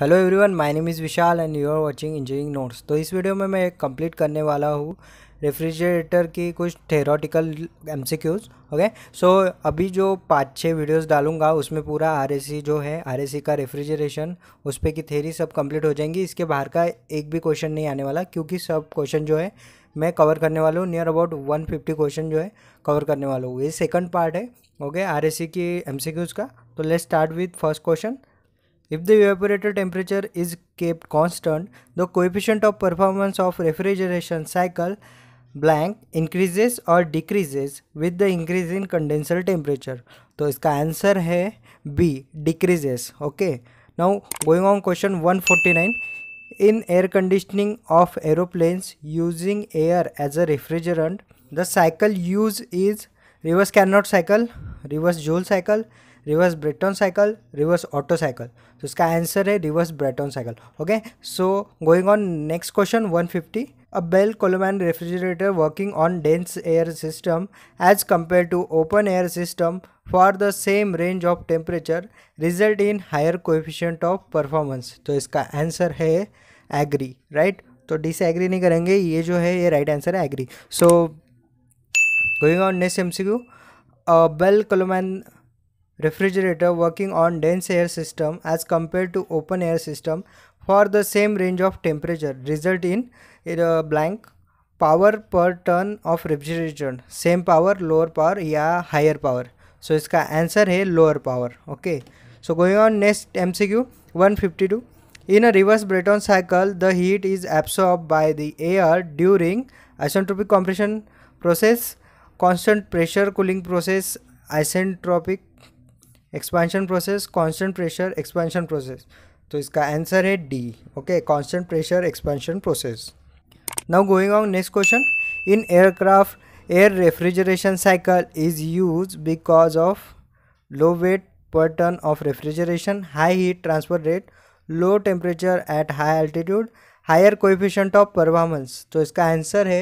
Hello everyone my name is Vishal and you are watching engineering notes तो इस video में मैं एक कंप्लीट करने वाला हूँ रेफ्रिजरेटर की कुछ theoretical M C Qs okay so अभी जो पाँच छः वीडियोस डालूंगा उसमें पूरा आर जो है आर का रेफ्रिजरेशन उस पर की थेरी सब कंप्लीट हो जाएंगी इसके बाहर का एक भी क्वेश्चन नहीं आने वाला क्योंकि सब क्वेश्चन जो है मैं कवर करने वाला हूँ near about one fifty question जो है कवर करने वाला हूँ ये सेकंड पार्ट है ओके आर की एम का तो let start with first question If the evaporator temperature is kept constant, the coefficient of performance of refrigeration cycle blank increases और decreases with the increase in condenser temperature. तो इसका answer है B decreases. Okay. Now going on question 149. In air conditioning of aeroplanes using air as a refrigerant, the cycle use is reverse Carnot cycle, reverse Joule cycle, reverse Brayton cycle reverse Otto cycle तो इसका answer है reverse Brayton cycle okay so going on next question 150 fifty a Bell Coleman refrigerator working on dense air system as compare to open air system for the same range of temperature result in higher coefficient of performance तो इसका answer है agree right right? तो से agree नहीं करेंगे ये जो है ये राइट right आंसर है agree so going on next M C Q Bell Coleman refrigerator working on dense air system as compared to open air system for the same range of temperature result in a uh, blank power per turn of refrigerator same power lower power yeah higher power so its answer is lower power okay so going on next mcq 152 in a reverse breton cycle the heat is absorbed by the air during isentropic compression process constant pressure cooling process isentropic expansion process constant pressure expansion process तो इसका answer है D okay constant pressure expansion process now going on next question in aircraft air refrigeration cycle is use because of low weight per ton of refrigeration high heat transfer rate low temperature at high altitude, higher coefficient of performance तो इसका answer है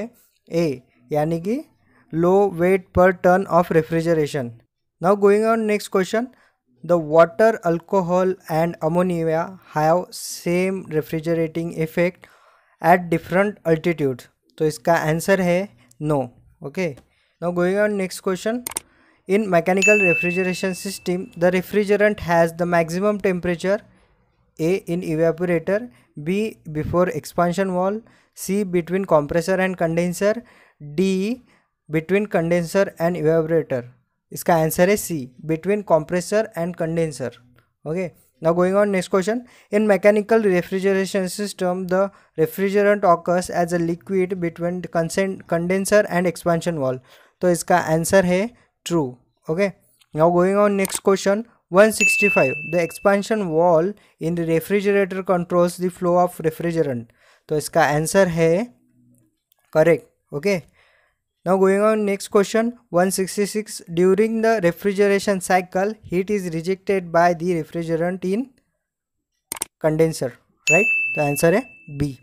A यानी कि low weight per ton of refrigeration Now going on next question. The water, alcohol and ammonia have same refrigerating effect at different altitudes. So its answer is no. Okay. Now going on next question. In mechanical refrigeration system, the refrigerant has the maximum temperature A in evaporator, B before expansion wall, C between compressor and condenser, D between condenser and evaporator. इसका answer है C between compressor and condenser okay now going on next question in mechanical refrigeration system the refrigerant occurs as a liquid between condenser and expansion valve तो इसका answer है true okay now going on next question 165 the expansion valve in the refrigerator controls the flow of refrigerant तो इसका answer है correct okay okay? Now going on next question 166 during the refrigeration cycle heat is rejected by the refrigerant in condenser right the answer is B